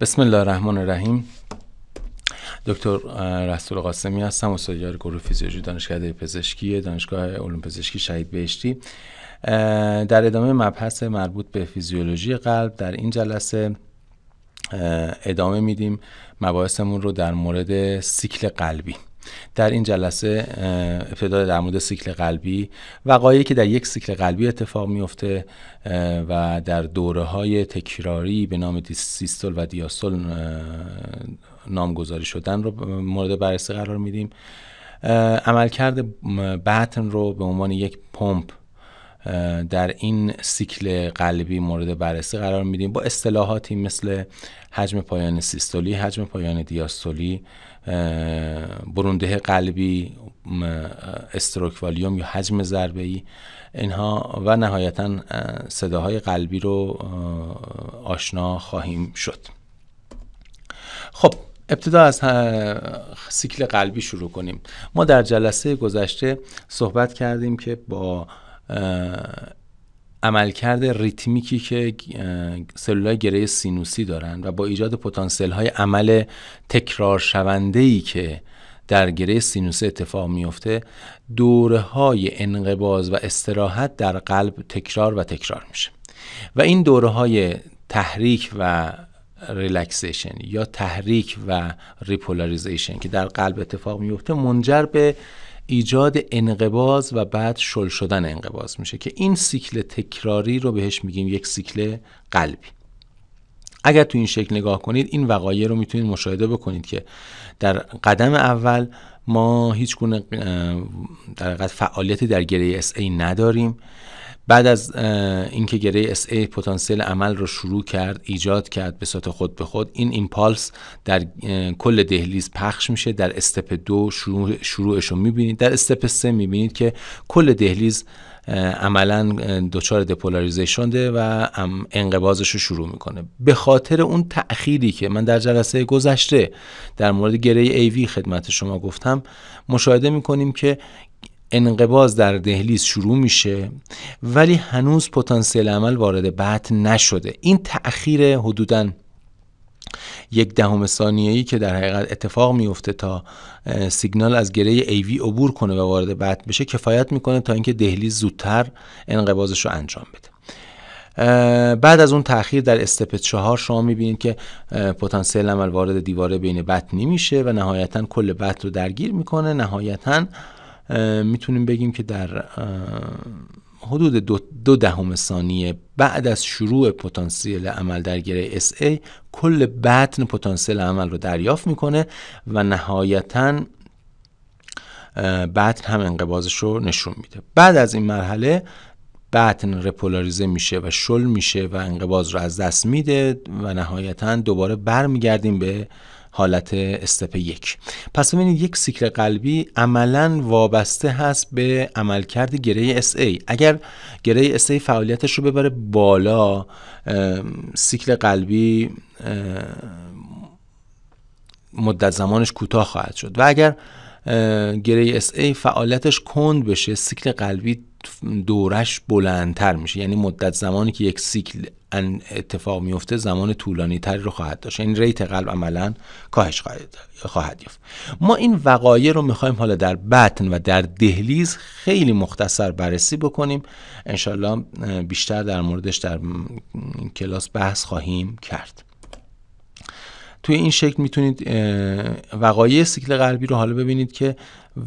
بسم الله الرحمن الرحیم دکتر رسول قاسمی هستم استادیار گروه فیزیولوژی دانشکده پزشکی دانشگاه علوم پزشکی شهید بهشتی در ادامه مبحث مربوط به فیزیولوژی قلب در این جلسه ادامه میدیم مباحثمون رو در مورد سیکل قلبی در این جلسه ابتدا در مورد سیکل قلبی وقایعی که در یک سیکل قلبی اتفاق میفته و در دوره های تکراری به نام سیستول و دیاستول نامگذاری شدن رو مورد بررسی قرار میدیم عملکرد بطن رو به عنوان یک پمپ در این سیکل قلبی مورد بررسی قرار میدیم با اصطلاحاتی مثل حجم پایان سیستولی، حجم پایان دیاستولی برونده قلبی استروک والیوم یا حجم ضربه ای اینها و نهایتا صداهای قلبی رو آشنا خواهیم شد خب ابتدا از سیکل قلبی شروع کنیم ما در جلسه گذشته صحبت کردیم که با عملکرد ریتمیکی که سلولای گره سینوسی دارن و با ایجاد پتانسیل های عمل تکرار شونده ای که در گره سینوسی اتفاق میفته دوره های انقباز و استراحت در قلب تکرار و تکرار میشه و این دوره های تحریک و ریلکسیشن یا تحریک و ریپولاریزیشن که در قلب اتفاق میفته منجر به ایجاد انقباز و بعد شل شدن انقباز میشه که این سیکل تکراری رو بهش میگیم یک سیکل قلبی اگر تو این شکل نگاه کنید این وقایع رو میتونید مشاهده بکنید که در قدم اول ما هیچ گونه در فعالیتی در گره اس ای نداریم بعد از اینکه گره اس ای پتانسیل عمل رو شروع کرد ایجاد کرد به صورت خود به خود این ایمپالس در کل دهلیز پخش میشه در استپ دو شروع شروعش رو میبینید در استپ سه میبینید که کل دهلیز عملا دچار دپولاریزیشن ده و انقبازش رو شروع میکنه به خاطر اون تأخیری که من در جلسه گذشته در مورد گره وی خدمت شما گفتم مشاهده میکنیم که انقباز در دهلیز شروع میشه ولی هنوز پتانسیل عمل وارد بعد نشده این تأخیر حدودا یک دهم ثانیه ای که در حقیقت اتفاق میفته تا سیگنال از گره وی عبور کنه و وارد بعد بشه کفایت میکنه تا اینکه دهلیز زودتر انقباضش رو انجام بده بعد از اون تاخیر در استپ چهار شما میبینید که پتانسیل عمل وارد دیواره بین بطنی میشه و نهایتا کل بت رو درگیر میکنه نهایتا میتونیم بگیم که در حدود دو, دو دهم ثانیه بعد از شروع پتانسیل عمل در گره SA کل بطن پتانسیل عمل رو دریافت میکنه و نهایتا بطن هم انقبازش رو نشون میده بعد از این مرحله بطن رپولاریزه میشه و شل میشه و انقباز رو از دست میده و نهایتا دوباره برمیگردیم به حالت استپ یک پس ببینید یک سیکل قلبی عملا وابسته هست به عملکرد گره SA اگر گره SA فعالیتش رو ببره بالا سیکل قلبی مدت زمانش کوتاه خواهد شد و اگر گری اس ای فعالیتش کند بشه سیکل قلبی دورش بلندتر میشه یعنی مدت زمانی که یک سیکل اتفاق میفته زمان طولانی تری رو خواهد داشت این یعنی ریت قلب عملا کاهش خواهد, یافت ما این وقایع رو میخوایم حالا در بطن و در دهلیز خیلی مختصر بررسی بکنیم انشالله بیشتر در موردش در کلاس بحث خواهیم کرد توی این شکل میتونید وقایع سیکل قلبی رو حالا ببینید که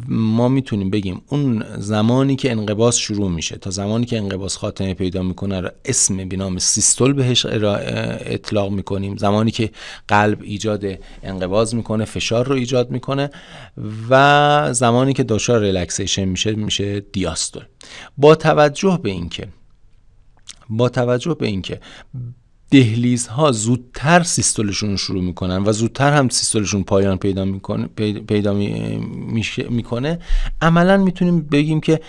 ما میتونیم بگیم اون زمانی که انقباض شروع میشه تا زمانی که انقباض خاتمه پیدا میکنه رو اسم به نام سیستول بهش اطلاق میکنیم زمانی که قلب ایجاد انقباض میکنه فشار رو ایجاد میکنه و زمانی که دچار ریلکسیشن میشه میشه دیاستول با توجه به اینکه با توجه به اینکه دهلیزها زودتر سیستولشون شروع میکنن و زودتر هم سیستولشون پایان پیدا میکنه پیدا میکنه عملا میتونیم بگیم که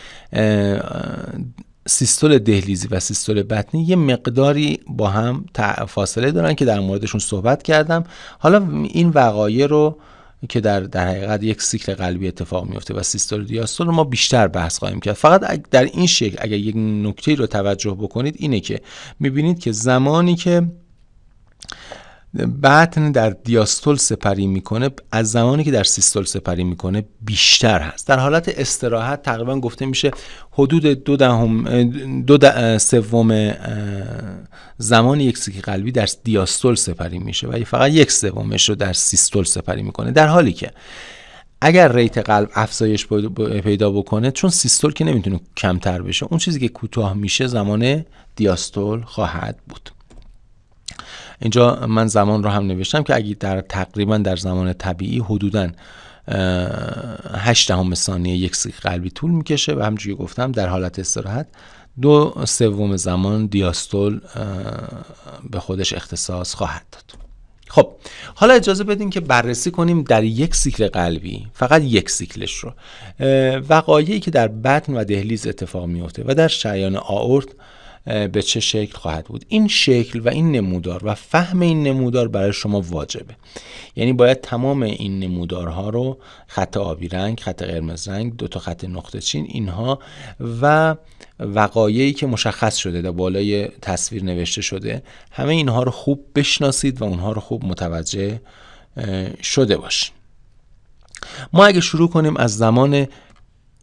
سیستول دهلیزی و سیستول بطنی یه مقداری با هم فاصله دارن که در موردشون صحبت کردم حالا این وقایع رو که در در حقیقت یک سیکل قلبی اتفاق میفته و سیستول دیاستول رو ما بیشتر بحث خواهیم کرد فقط در این شکل اگر یک نکته رو توجه بکنید اینه که میبینید که زمانی که بطن در دیاستول سپری میکنه از زمانی که در سیستول سپری میکنه بیشتر هست در حالت استراحت تقریبا گفته میشه حدود دو دهم دو سوم زمان یک سکه قلبی در دیاستول سپری میشه و فقط یک سومش رو در سیستول سپری میکنه در حالی که اگر ریت قلب افزایش پیدا بکنه چون سیستول که نمیتونه کمتر بشه اون چیزی که کوتاه میشه زمان دیاستول خواهد بود اینجا من زمان رو هم نوشتم که اگه در تقریبا در زمان طبیعی حدودا 8 دهم ثانیه یک سیکل قلبی طول میکشه و که گفتم در حالت استراحت دو سوم زمان دیاستول به خودش اختصاص خواهد داد خب حالا اجازه بدین که بررسی کنیم در یک سیکل قلبی فقط یک سیکلش رو وقایعی که در بطن و دهلیز اتفاق میفته و در شریان آورت به چه شکل خواهد بود این شکل و این نمودار و فهم این نمودار برای شما واجبه یعنی باید تمام این نمودارها رو خط آبی رنگ خط قرمز رنگ دو تا خط نقطه چین اینها و وقایعی که مشخص شده در بالای تصویر نوشته شده همه اینها رو خوب بشناسید و اونها رو خوب متوجه شده باشید ما اگه شروع کنیم از زمان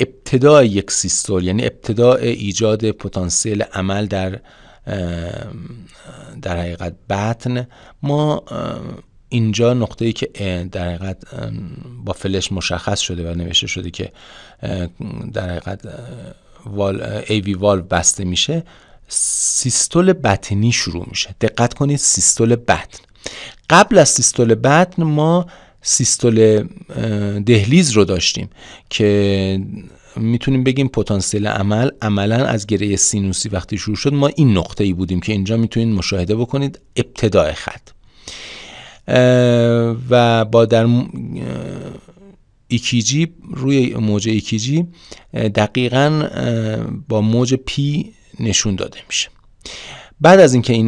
ابتدای یک سیستول یعنی ابتدای ایجاد پتانسیل عمل در در حقیقت بطن ما اینجا نقطه ای که در حقیقت با فلش مشخص شده و نوشته شده که در حقیقت وال ای وی وال بسته میشه سیستول بطنی شروع میشه دقت کنید سیستول بطن قبل از سیستول بطن ما سیستول دهلیز رو داشتیم که میتونیم بگیم پتانسیل عمل عملا از گره سینوسی وقتی شروع شد ما این نقطه ای بودیم که اینجا میتونید مشاهده بکنید ابتدای خط و با در ایکیجی روی موج ایکیجی دقیقا با موج پی نشون داده میشه بعد از اینکه این,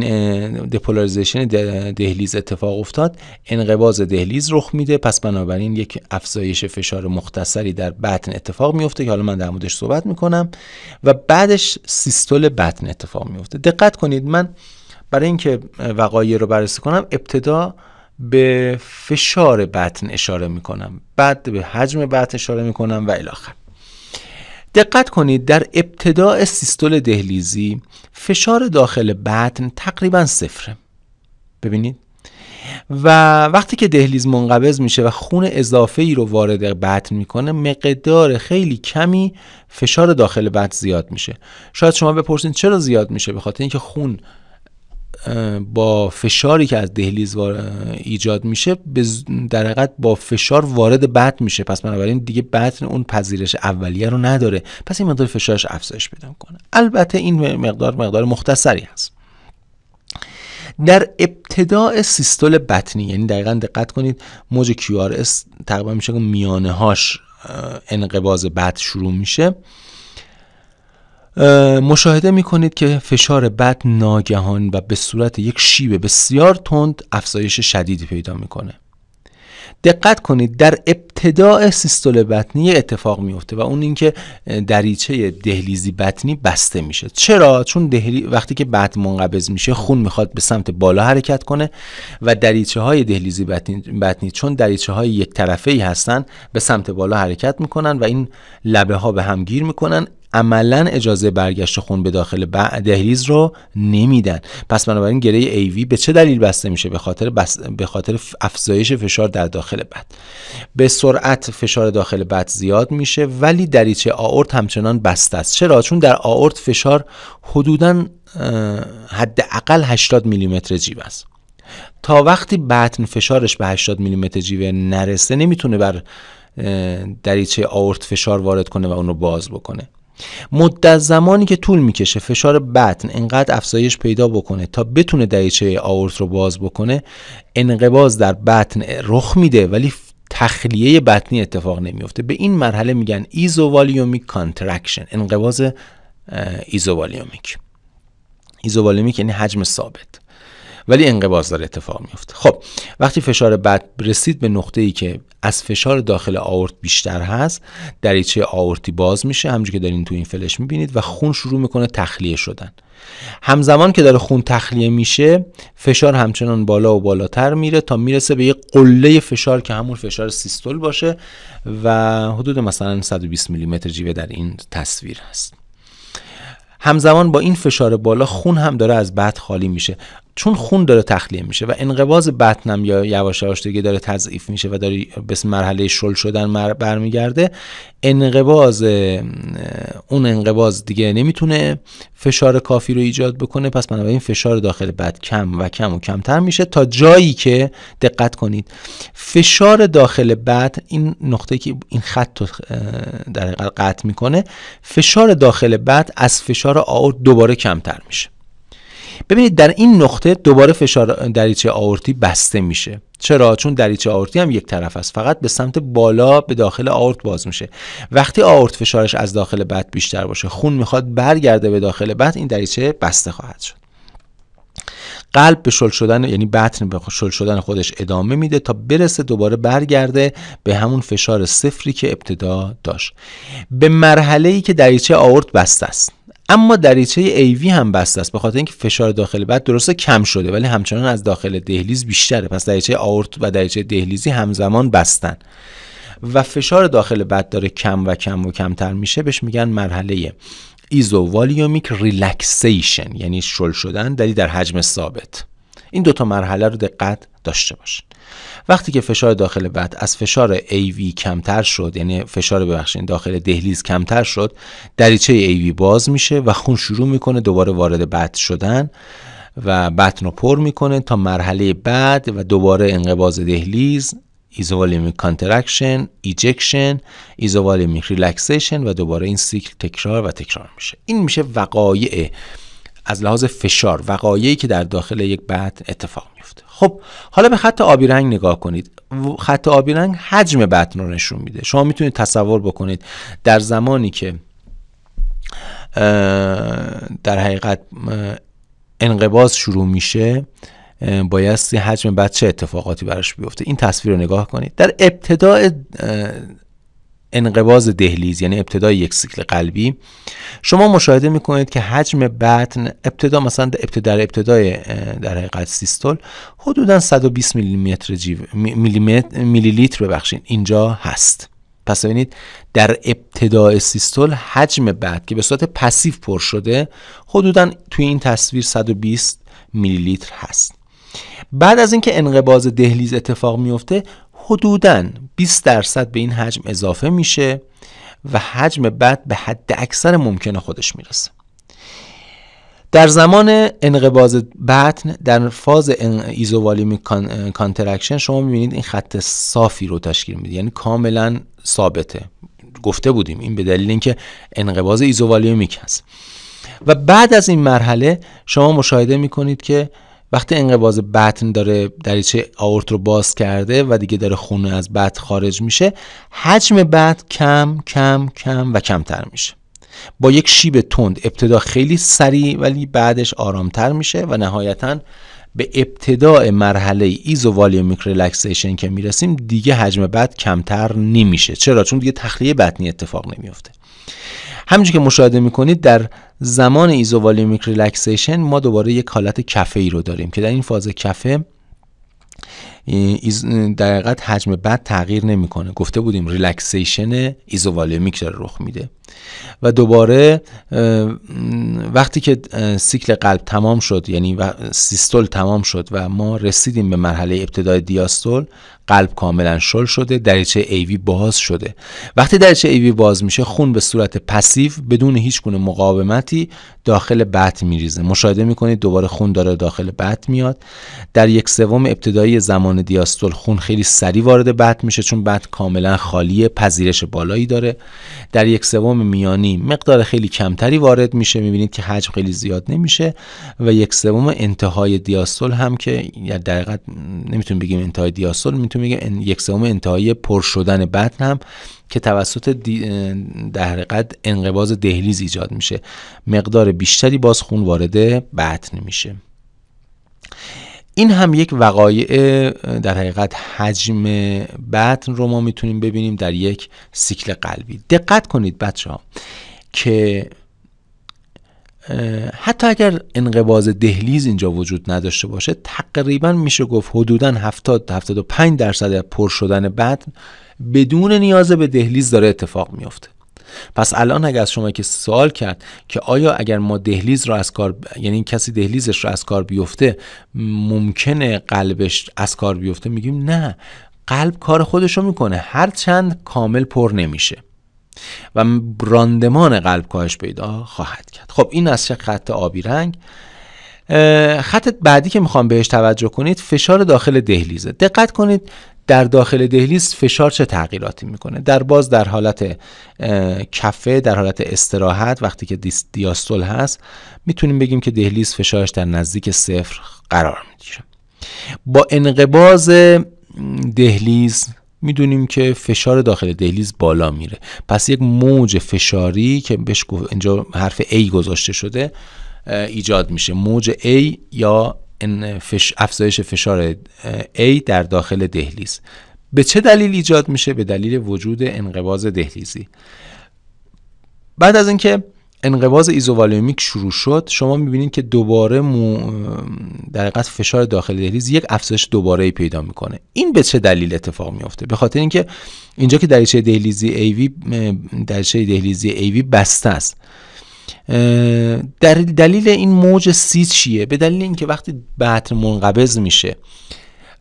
دپولاریزیشن دهلیز اتفاق افتاد انقباز دهلیز رخ میده پس بنابراین یک افزایش فشار مختصری در بطن اتفاق میفته که حالا من در موردش صحبت میکنم و بعدش سیستول بطن اتفاق میفته دقت کنید من برای اینکه وقایع رو بررسی کنم ابتدا به فشار بطن اشاره میکنم بعد به حجم بطن اشاره میکنم و الی دقت کنید در ابتداع سیستول دهلیزی فشار داخل بطن تقریبا صفره ببینید و وقتی که دهلیز منقبض میشه و خون اضافه ای رو وارد بطن میکنه مقدار خیلی کمی فشار داخل بطن زیاد میشه شاید شما بپرسید چرا زیاد میشه به خاطر اینکه خون با فشاری که از دهلیز ایجاد میشه در حقیقت با فشار وارد بطن میشه پس بنابراین دیگه بطن اون پذیرش اولیه رو نداره پس این مقدار فشارش افزایش پیدا کنه البته این مقدار مقدار مختصری هست در ابتداع سیستول بطنی یعنی دقیقا دقت کنید موج QRS تقریبا میشه که میانه هاش انقباز بد شروع میشه مشاهده می کنید که فشار بد ناگهان و به صورت یک شیب بسیار تند افزایش شدیدی پیدا میکنه. دقت کنید در ابتداع سیستول بطنی اتفاق میفته و اون اینکه دریچه دهلیزی بطنی بسته میشه چرا چون دهلی... وقتی که بطن منقبض میشه خون میخواد به سمت بالا حرکت کنه و دریچه های دهلیزی بطنی, چون دریچه های یک طرفه ای هستن به سمت بالا حرکت میکنن و این لبه ها به هم گیر میکنن عملا اجازه برگشت خون به داخل دهریز رو نمیدن پس بنابراین گره ایوی به چه دلیل بسته میشه به خاطر به خاطر افزایش فشار در داخل بد به سرعت فشار داخل بد زیاد میشه ولی دریچه آورت همچنان بسته است چرا چون در آورت فشار حدودا حداقل 80 میلیمتر جیب است تا وقتی بطن فشارش به 80 میلیمتر جیوه نرسه نمیتونه بر دریچه آورت فشار وارد کنه و اونو باز بکنه مدت زمانی که طول میکشه فشار بطن انقدر افزایش پیدا بکنه تا بتونه دریچه آورت رو باز بکنه انقباز در بطن رخ میده ولی تخلیه بطنی اتفاق نمیفته به این مرحله میگن ایزووالیومیک کانترکشن انقباز ایزووالیومیک ایزووالیومیک یعنی حجم ثابت ولی انقباض داره اتفاق میفته خب وقتی فشار بد رسید به نقطه ای که از فشار داخل آورت بیشتر هست دریچه آورتی باز میشه همونجوری که دارین تو این فلش میبینید و خون شروع میکنه تخلیه شدن همزمان که داره خون تخلیه میشه فشار همچنان بالا و بالاتر میره تا میرسه به یه قله فشار که همون فشار سیستول باشه و حدود مثلا 120 میلیمتر جیوه در این تصویر هست همزمان با این فشار بالا خون هم داره از بد خالی میشه چون خون داره تخلیه میشه و انقباض بطنم یا یواش دیگه داره تضعیف میشه و داره به مرحله شل شدن برمیگرده انقباض اون انقباض دیگه نمیتونه فشار کافی رو ایجاد بکنه پس بنابراین فشار داخل بد کم و کم و کمتر میشه تا جایی که دقت کنید فشار داخل بد این نقطه که این خط رو در قطع میکنه فشار داخل بد از فشار آور دوباره کمتر میشه ببینید در این نقطه دوباره فشار دریچه آورتی بسته میشه چرا چون دریچه آورتی هم یک طرف است فقط به سمت بالا به داخل آورت باز میشه وقتی آورت فشارش از داخل بد بیشتر باشه خون میخواد برگرده به داخل بد این دریچه بسته خواهد شد قلب به شل شدن یعنی بطن به شل شدن خودش ادامه میده تا برسه دوباره برگرده به همون فشار صفری که ابتدا داشت به مرحله ای که دریچه آورت بسته است اما دریچه ایوی هم بسته است به خاطر اینکه فشار داخل بعد درسته کم شده ولی همچنان از داخل دهلیز بیشتره پس دریچه آورت و دریچه دهلیزی همزمان بستن و فشار داخل بد داره کم و کم و کمتر میشه بهش میگن مرحله ایزووالیومیک ریلکسیشن یعنی شل شدن دلی در حجم ثابت این دوتا مرحله رو دقت داشته باش وقتی که فشار داخل بد از فشار AV کمتر شد یعنی فشار ببخشید داخل دهلیز کمتر شد دریچه AV باز میشه و خون شروع میکنه دوباره وارد بد شدن و بطن رو پر میکنه تا مرحله بعد و دوباره انقباز دهلیز ایزوالیمیک کانترکشن ایجکشن ایزوالیمیک ریلکسیشن و دوباره این سیکل تکرار و تکرار میشه این میشه وقایع از لحاظ فشار وقایعی که در داخل یک بعد اتفاق خب حالا به خط آبی رنگ نگاه کنید خط آبی رنگ حجم بطن رو نشون میده شما میتونید تصور بکنید در زمانی که در حقیقت انقباز شروع میشه بایستی حجم چه اتفاقاتی براش بیفته این تصویر رو نگاه کنید در ابتدای انقباز دهلیز یعنی ابتدای یک سیکل قلبی شما مشاهده میکنید که حجم بطن ابتدا مثلا ابتدا در ابتدای در حقیقت سیستول حدودا 120 متر جیو میلی لیتر ببخشید اینجا هست پس ببینید در ابتدای سیستول حجم بعد که به صورت پسیو پر شده حدودا توی این تصویر 120 میلی لیتر هست بعد از اینکه انقباز دهلیز اتفاق میفته حدوداً 20 درصد به این حجم اضافه میشه و حجم بد به حد اکثر ممکن خودش میرسه در زمان انقباز بطن در فاز ایزووالیمی کانترکشن شما میبینید این خط صافی رو تشکیل میده یعنی کاملا ثابته گفته بودیم این به دلیل اینکه انقباز ایزووالیمیک هست و بعد از این مرحله شما مشاهده میکنید که وقتی انقباز بطن داره دریچه آورت رو باز کرده و دیگه داره خونه از بطن خارج میشه حجم بطن کم کم کم و کمتر میشه با یک شیب تند ابتدا خیلی سریع ولی بعدش آرامتر میشه و نهایتا به ابتدا مرحله ایزو والیومیک که میرسیم دیگه حجم بد کمتر نمیشه چرا چون دیگه تخلیه بطنی اتفاق نمیافته همینجور که مشاهده میکنید در زمان ایزووالیومیک ریلکسیشن ما دوباره یک حالت کفه ای رو داریم که در این فاز کفه در حقیقت حجم بد تغییر نمیکنه گفته بودیم ریلکسیشن ایزووالومیک داره رخ میده و دوباره وقتی که سیکل قلب تمام شد یعنی سیستول تمام شد و ما رسیدیم به مرحله ابتدای دیاستول قلب کاملا شل شده دریچه ایوی باز شده وقتی دریچه ایوی باز میشه خون به صورت پسیو بدون هیچ گونه مقاومتی داخل بط میریزه مشاهده میکنید دوباره خون داره داخل بد میاد در یک سوم ابتدایی زمان کانال خون خیلی سری وارد بد میشه چون بد کاملا خالی پذیرش بالایی داره در یک سوم میانی مقدار خیلی کمتری وارد میشه میبینید که حجم خیلی زیاد نمیشه و یک سوم انتهای دیاستول هم که در دقیقت نمیتون بگیم انتهای دیاستول میتونیم بگیم یک سوم انتهای پر شدن هم که توسط در حقیقت انقباز دهلیز ایجاد میشه مقدار بیشتری باز خون وارد بطن میشه این هم یک وقایع در حقیقت حجم بطن رو ما میتونیم ببینیم در یک سیکل قلبی دقت کنید بچه ها که حتی اگر انقباز دهلیز اینجا وجود نداشته باشه تقریبا میشه گفت حدودا 70 تا 75 درصد پر شدن بدن بدون نیاز به دهلیز داره اتفاق میفته پس الان اگر از شما که سوال کرد که آیا اگر ما دهلیز رو از کار یعنی کسی دهلیزش رو از کار بیفته ممکنه قلبش از کار بیفته میگیم نه قلب کار خودش رو میکنه هر چند کامل پر نمیشه و براندمان قلب کاهش پیدا خواهد کرد خب این از خط آبی رنگ خط بعدی که میخوام بهش توجه کنید فشار داخل دهلیزه دقت کنید در داخل دهلیز فشار چه تغییراتی میکنه در باز در حالت کفه در حالت استراحت وقتی که دیاستول هست میتونیم بگیم که دهلیز فشارش در نزدیک صفر قرار میگیره با انقباز دهلیز میدونیم که فشار داخل دهلیز بالا میره پس یک موج فشاری که بهش اینجا حرف A گذاشته شده ایجاد میشه موج A یا فش، افزایش فشار A در داخل دهلیز به چه دلیل ایجاد میشه به دلیل وجود انقباز دهلیزی بعد از اینکه انقباز ایزووالومیک شروع شد شما میبینید که دوباره مو در فشار داخل دهلیز یک افزایش دوباره ای پیدا میکنه این به چه دلیل اتفاق میفته به خاطر اینکه اینجا که دریچه دهلیزی ایوی دریچه دهلیزی AV بسته است در دلیل این موج سی چیه به دلیل اینکه وقتی بطن منقبض میشه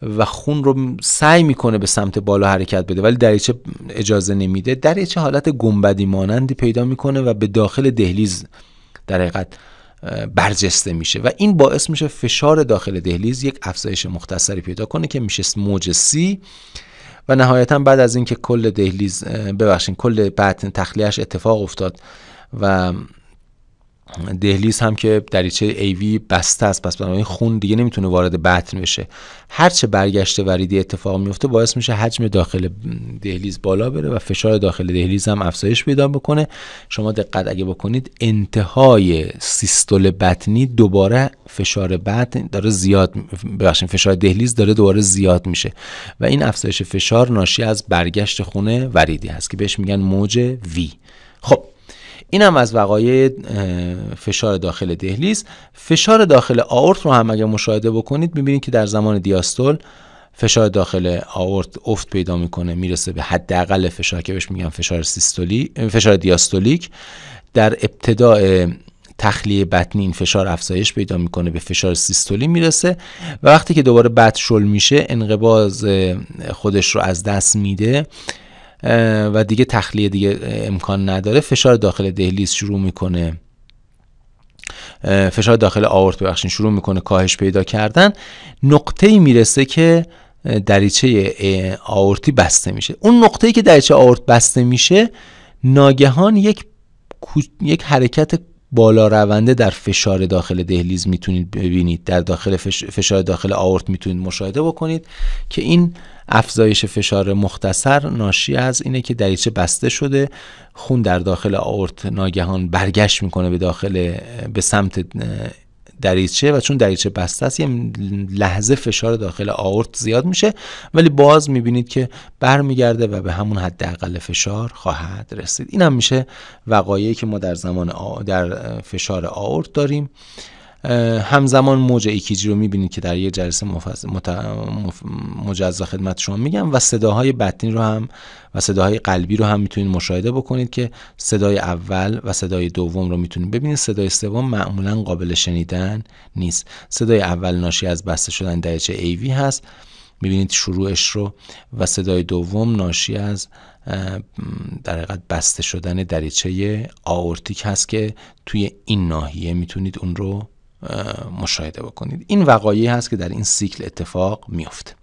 و خون رو سعی میکنه به سمت بالا حرکت بده ولی دریچه اجازه نمیده دریچه حالت گنبدی مانندی پیدا میکنه و به داخل دهلیز در حقیقت برجسته میشه و این باعث میشه فشار داخل دهلیز یک افزایش مختصری پیدا کنه که میشه موج سی و نهایتا بعد از اینکه کل دهلیز ببخشید کل بطن تخلیهش اتفاق افتاد و دهلیز هم که دریچه ایوی بسته است پس بنابراین خون دیگه نمیتونه وارد بطن بشه هرچه برگشت وریدی اتفاق میفته باعث میشه حجم داخل دهلیز بالا بره و فشار داخل دهلیز هم افزایش پیدا بکنه شما دقت اگه بکنید انتهای سیستول بطنی دوباره فشار بطن داره زیاد ببخشید فشار دهلیز داره دوباره زیاد میشه و این افزایش فشار ناشی از برگشت خون وریدی هست که بهش میگن موج وی خب این هم از وقایع فشار داخل دهلیز، فشار داخل آورت رو هم اگر مشاهده بکنید میبینید که در زمان دیاستول فشار داخل آورت افت پیدا میکنه میرسه به حداقل فشار که بهش میگن فشار سیستولی فشار دیاستولیک در ابتدا تخلیه بطنی این فشار افزایش پیدا میکنه به فشار سیستولی میرسه و وقتی که دوباره بد شل میشه انقباز خودش رو از دست میده و دیگه تخلیه دیگه امکان نداره فشار داخل دهلیز شروع میکنه فشار داخل آورت ببخشین شروع میکنه کاهش پیدا کردن نقطه ای میرسه که دریچه آورتی بسته میشه اون نقطه ای که دریچه آورت بسته میشه ناگهان یک یک حرکت بالا رونده در فشار داخل دهلیز میتونید ببینید در داخل فشار داخل آورت میتونید مشاهده بکنید که این افزایش فشار مختصر ناشی از اینه که دریچه بسته شده خون در داخل آورت ناگهان برگشت میکنه به داخل به سمت دریچه و چون دریچه بسته است یه لحظه فشار داخل آورت زیاد میشه ولی باز میبینید که برمیگرده و به همون حداقل فشار خواهد رسید این هم میشه وقایعی که ما در زمان در فشار آورت داریم همزمان موج ایکیجی رو میبینید که در یه جلسه مفز... مف... مجزا خدمت شما میگم و صداهای بطنی رو هم و صداهای قلبی رو هم میتونید مشاهده بکنید که صدای اول و صدای دوم رو میتونید ببینید صدای سوم معمولا قابل شنیدن نیست صدای اول ناشی از بسته شدن دریچه ایوی هست میبینید شروعش رو و صدای دوم ناشی از در حقیقت بسته شدن دریچه آورتیک هست که توی این ناحیه میتونید اون رو مشاهده بکنید این وقایعی هست که در این سیکل اتفاق میفته